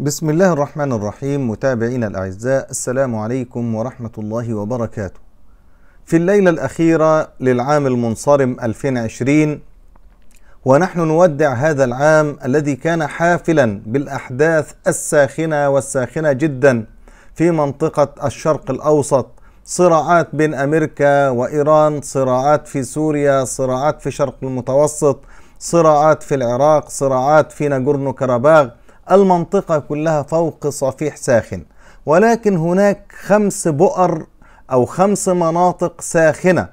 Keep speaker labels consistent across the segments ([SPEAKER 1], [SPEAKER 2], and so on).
[SPEAKER 1] بسم الله الرحمن الرحيم متابعينا الأعزاء السلام عليكم ورحمة الله وبركاته في الليلة الأخيرة للعام المنصرم 2020 ونحن نودع هذا العام الذي كان حافلا بالأحداث الساخنة والساخنة جدا في منطقة الشرق الأوسط صراعات بين أمريكا وإيران صراعات في سوريا صراعات في شرق المتوسط صراعات في العراق صراعات في ناغورنو كرباغ المنطقة كلها فوق صفيح ساخن ولكن هناك خمس بؤر أو خمس مناطق ساخنة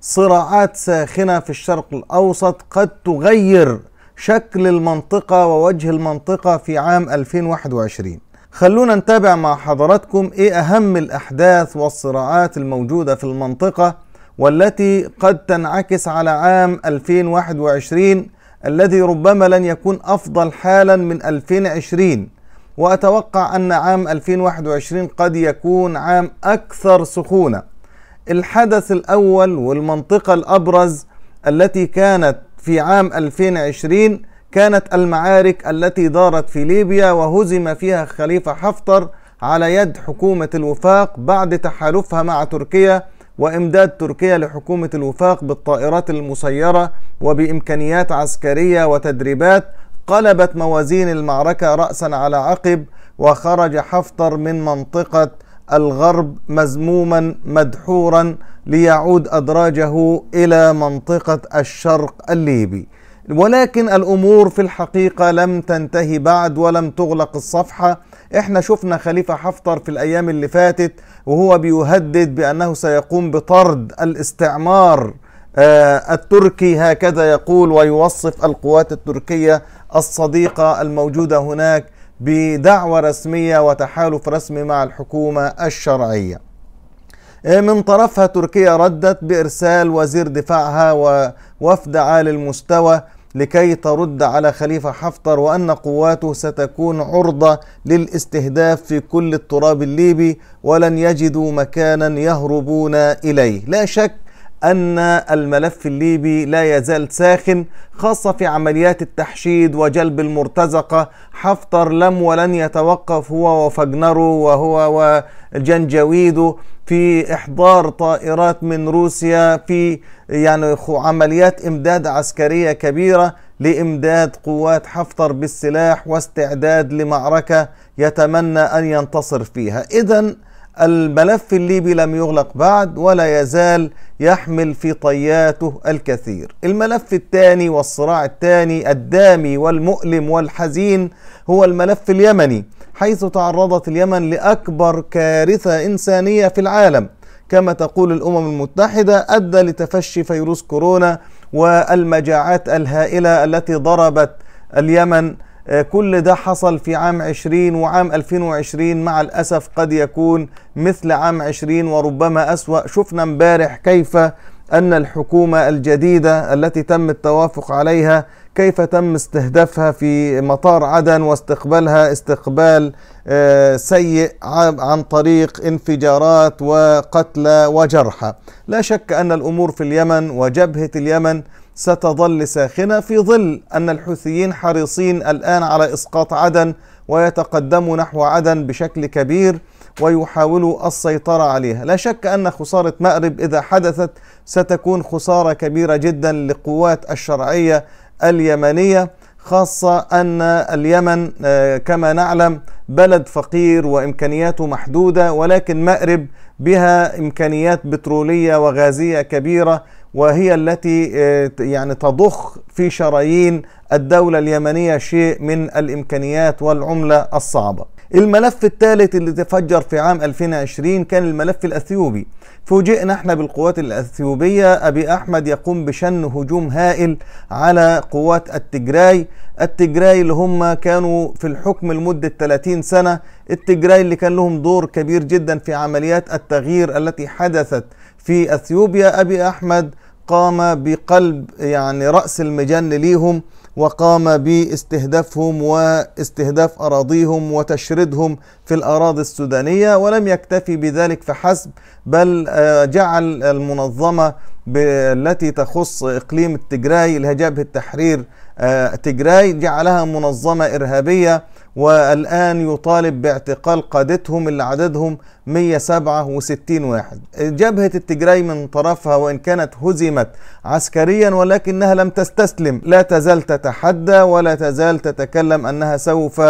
[SPEAKER 1] صراعات ساخنة في الشرق الأوسط قد تغير شكل المنطقة ووجه المنطقة في عام 2021 خلونا نتابع مع حضراتكم ايه اهم الاحداث والصراعات الموجوده في المنطقه والتي قد تنعكس على عام 2021 الذي ربما لن يكون أفضل حالا من 2020 وأتوقع أن عام 2021 قد يكون عام أكثر سخونة الحدث الأول والمنطقة الأبرز التي كانت في عام 2020 كانت المعارك التي دارت في ليبيا وهزم فيها خليفة حفتر على يد حكومة الوفاق بعد تحالفها مع تركيا وإمداد تركيا لحكومة الوفاق بالطائرات المسيرة وبإمكانيات عسكرية وتدريبات قلبت موازين المعركة رأسا على عقب وخرج حفتر من منطقة الغرب مزموما مدحورا ليعود أدراجه إلى منطقة الشرق الليبي ولكن الامور في الحقيقه لم تنتهي بعد ولم تغلق الصفحه احنا شفنا خليفه حفتر في الايام اللي فاتت وهو بيهدد بانه سيقوم بطرد الاستعمار آه، التركي هكذا يقول ويوصف القوات التركيه الصديقه الموجوده هناك بدعوه رسميه وتحالف رسمي مع الحكومه الشرعيه آه، من طرفها تركيا ردت بإرسال وزير دفاعها ووفد عالي المستوى لكي ترد على خليفة حفتر وأن قواته ستكون عرضة للاستهداف في كل التراب الليبي ولن يجدوا مكانا يهربون إليه لا شك أن الملف الليبي لا يزال ساخن خاصة في عمليات التحشيد وجلب المرتزقة حفتر لم ولن يتوقف هو وفجنرو وهو وجنجويدو في إحضار طائرات من روسيا في يعني عمليات إمداد عسكرية كبيرة لإمداد قوات حفتر بالسلاح واستعداد لمعركة يتمنى أن ينتصر فيها إذا الملف الليبي لم يغلق بعد ولا يزال يحمل في طياته الكثير الملف الثاني والصراع الثاني الدامي والمؤلم والحزين هو الملف اليمني حيث تعرضت اليمن لأكبر كارثة إنسانية في العالم كما تقول الأمم المتحدة أدى لتفشي فيروس كورونا والمجاعات الهائلة التي ضربت اليمن آه، كل ده حصل في عام 20 وعام 2020 مع الأسف قد يكون مثل عام 20 وربما أسوأ شفنا امبارح كيف أن الحكومة الجديدة التي تم التوافق عليها كيف تم استهدافها في مطار عدن واستقبالها استقبال آه، سيء عن طريق انفجارات وقتلى وجرحى لا شك أن الأمور في اليمن وجبهة اليمن ستظل ساخنة في ظل أن الحوثيين حريصين الآن على إسقاط عدن ويتقدموا نحو عدن بشكل كبير ويحاولوا السيطرة عليها لا شك أن خسارة مأرب إذا حدثت ستكون خسارة كبيرة جدا لقوات الشرعية اليمنية خاصة أن اليمن آه، كما نعلم بلد فقير وإمكانياته محدودة ولكن مأرب بها إمكانيات بترولية وغازية كبيرة وهي التي آه، يعني تضخ في شرايين الدولة اليمنية شيء من الإمكانيات والعملة الصعبة الملف الثالث اللي تفجر في عام 2020 كان الملف الأثيوبي فوجئنا احنا بالقوات الأثيوبية أبي أحمد يقوم بشن هجوم هائل على قوات التجراي التجراي اللي هم كانوا في الحكم لمدة 30 سنة التجراي اللي كان لهم دور كبير جدا في عمليات التغيير التي حدثت في أثيوبيا أبي أحمد قام بقلب يعني رأس المجن ليهم وقام باستهدافهم واستهداف أراضيهم وتشريدهم في الأراضي السودانية ولم يكتفي بذلك فحسب بل آه، جعل المنظمة التي تخص إقليم التجراي لجبهة التحرير آه، تجراي جعلها منظمة إرهابية والآن يطالب باعتقال قادتهم اللي عددهم 167 واحد جبهة التجري من طرفها وإن كانت هزمت عسكريا ولكنها لم تستسلم لا تزال تتحدى ولا تزال تتكلم أنها سوف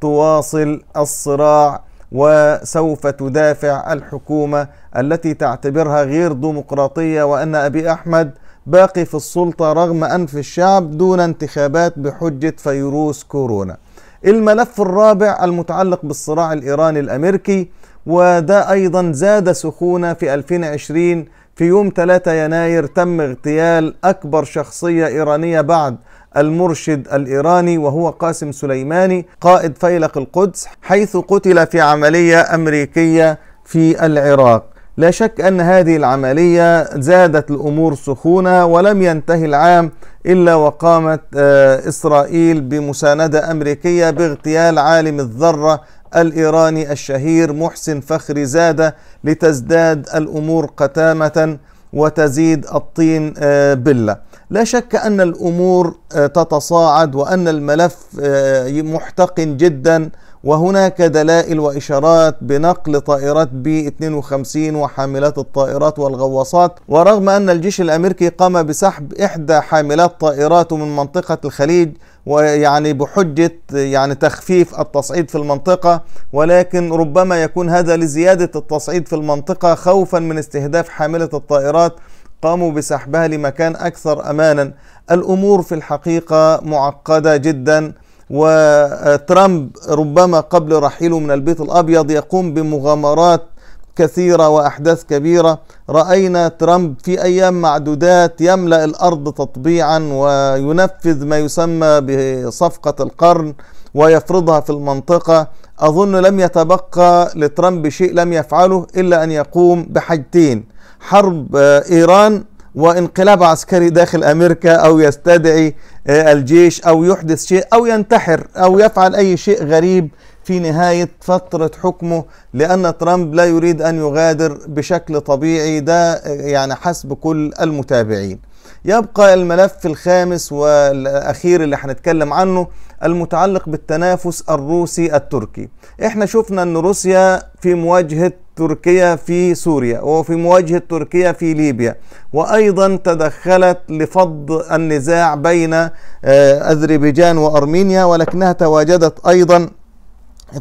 [SPEAKER 1] تواصل الصراع وسوف تدافع الحكومة التي تعتبرها غير ديمقراطية وأن أبي أحمد باقي في السلطة رغم أنف الشعب دون انتخابات بحجة فيروس كورونا الملف الرابع المتعلق بالصراع الإيراني الأمريكي وده أيضا زاد سخونة في 2020 في يوم 3 يناير تم اغتيال أكبر شخصية إيرانية بعد المرشد الإيراني وهو قاسم سليماني قائد فيلق القدس حيث قتل في عملية أمريكية في العراق لا شك أن هذه العملية زادت الأمور سخونة ولم ينتهي العام إلا وقامت آه، إسرائيل بمساندة أمريكية باغتيال عالم الذرة الإيراني الشهير محسن فخري زادة لتزداد الأمور قتامة وتزيد الطين آه، بله لا شك أن الأمور آه، تتصاعد وأن الملف آه، محتقن جدا وهناك دلائل وإشارات بنقل طائرات بي 52 وحاملات الطائرات والغواصات ورغم أن الجيش الأمريكي قام بسحب إحدى حاملات طائراته من منطقة الخليج ويعني بحجة يعني تخفيف التصعيد في المنطقة ولكن ربما يكون هذا لزيادة التصعيد في المنطقة خوفا من استهداف حاملة الطائرات قاموا بسحبها لمكان اكثر امانا الامور في الحقيقه معقده جدا وترامب ربما قبل رحيله من البيت الابيض يقوم بمغامرات كثيره واحداث كبيره راينا ترامب في ايام معدودات يملا الارض تطبيعا وينفذ ما يسمى بصفقه القرن ويفرضها في المنطقه اظن لم يتبقى لترامب شيء لم يفعله الا ان يقوم بحاجتين حرب آه، إيران وانقلاب عسكري داخل أمريكا أو يستدعي آه، الجيش أو يحدث شيء أو ينتحر أو يفعل أي شيء غريب في نهاية فترة حكمه لأن ترامب لا يريد أن يغادر بشكل طبيعي ده آه، يعني حسب كل المتابعين يبقى الملف الخامس والاخير اللي هنتكلم عنه المتعلق بالتنافس الروسي التركي احنا شفنا ان روسيا في مواجهه تركيا في سوريا وفي مواجهة تركيا في ليبيا وأيضا تدخلت لفض النزاع بين آه، أذربيجان وأرمينيا ولكنها تواجدت أيضا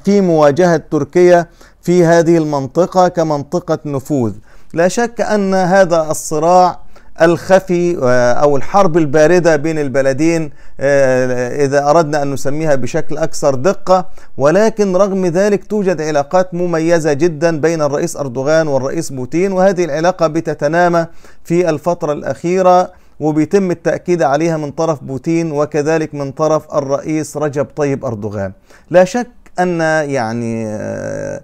[SPEAKER 1] في مواجهة تركيا في هذه المنطقة كمنطقة نفوذ لا شك أن هذا الصراع الخفي آه، أو الحرب الباردة بين البلدين آه، إذا أردنا أن نسميها بشكل أكثر دقة ولكن رغم ذلك توجد علاقات مميزة جدا بين الرئيس أردوغان والرئيس بوتين وهذه العلاقة بتتنامى في الفترة الأخيرة وبيتم التأكيد عليها من طرف بوتين وكذلك من طرف الرئيس رجب طيب أردوغان لا شك أن يعني آه،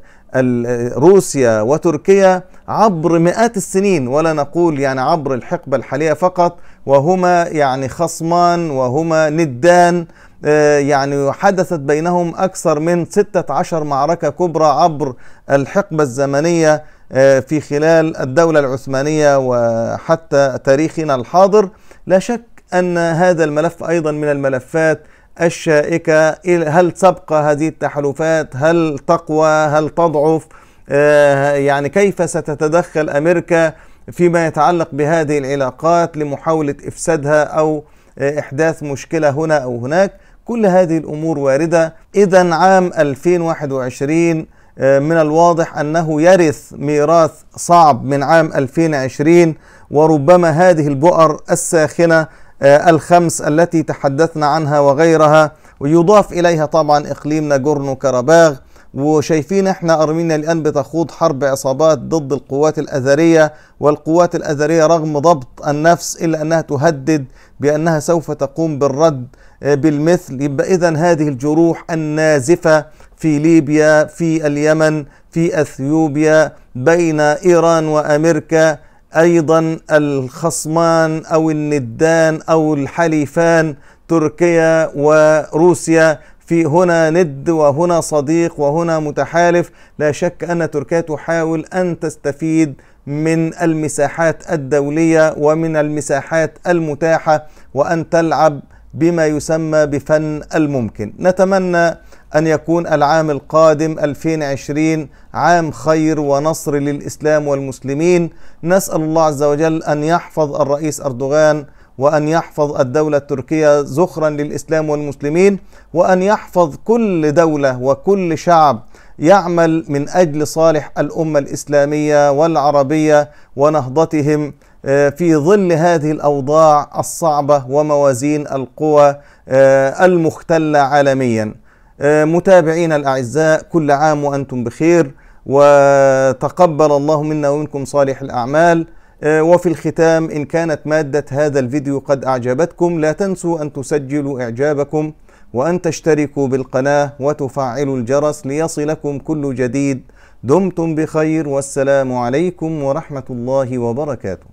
[SPEAKER 1] روسيا وتركيا عبر مئات السنين ولا نقول يعني عبر الحقبة الحالية فقط وهما يعني خصمان وهما ندان آه، يعني حدثت بينهم أكثر من 16 معركة كبرى عبر الحقبة الزمنية آه، في خلال الدولة العثمانية وحتى تاريخنا الحاضر لا شك أن هذا الملف أيضا من الملفات الشائكة هل تبقى هذه التحالفات هل تقوى هل تضعف آه، يعني كيف ستتدخل أمريكا فيما يتعلق بهذه العلاقات لمحاولة إفسادها أو آه، إحداث مشكلة هنا أو هناك كل هذه الأمور واردة إذا عام 2021 آه، من الواضح أنه يرث ميراث صعب من عام 2020 وربما هذه البؤر الساخنة الخمس التي تحدثنا عنها وغيرها ويضاف إليها طبعا إقليم ناجورنو كاراباغ وشايفين احنا ارمينيا الان بتخوض حرب عصابات ضد القوات الاذريه والقوات الاذريه رغم ضبط النفس الا انها تهدد بانها سوف تقوم بالرد آه، بالمثل يبقى اذا هذه الجروح النازفه في ليبيا في اليمن في اثيوبيا بين ايران وامريكا ايضا الخصمان او الندان او الحليفان تركيا وروسيا في هنا ند وهنا صديق وهنا متحالف لا شك أن تركيا تحاول أن تستفيد من المساحات الدولية ومن المساحات المتاحة وأن تلعب بما يسمى بفن الممكن نتمنى أن يكون العام القادم 2020 عام خير ونصر للإسلام والمسلمين نسأل الله عز وجل أن يحفظ الرئيس أردوغان وأن يحفظ الدولة التركية زخرا للإسلام والمسلمين وأن يحفظ كل دولة وكل شعب يعمل من أجل صالح الأمة الإسلامية والعربية ونهضتهم آه، في ظل هذه الأوضاع الصعبة وموازين القوى آه، المختلة عالميا آه، متابعينا الأعزاء كل عام وأنتم بخير وتقبل الله منا ومنكم صالح الأعمال آه، وفي الختام إن كانت مادة هذا الفيديو قد أعجبتكم لا تنسوا أن تسجلوا إعجابكم وأن تشتركوا بالقناة وتفعلوا الجرس ليصلكم كل جديد دمتم بخير والسلام عليكم ورحمة الله وبركاته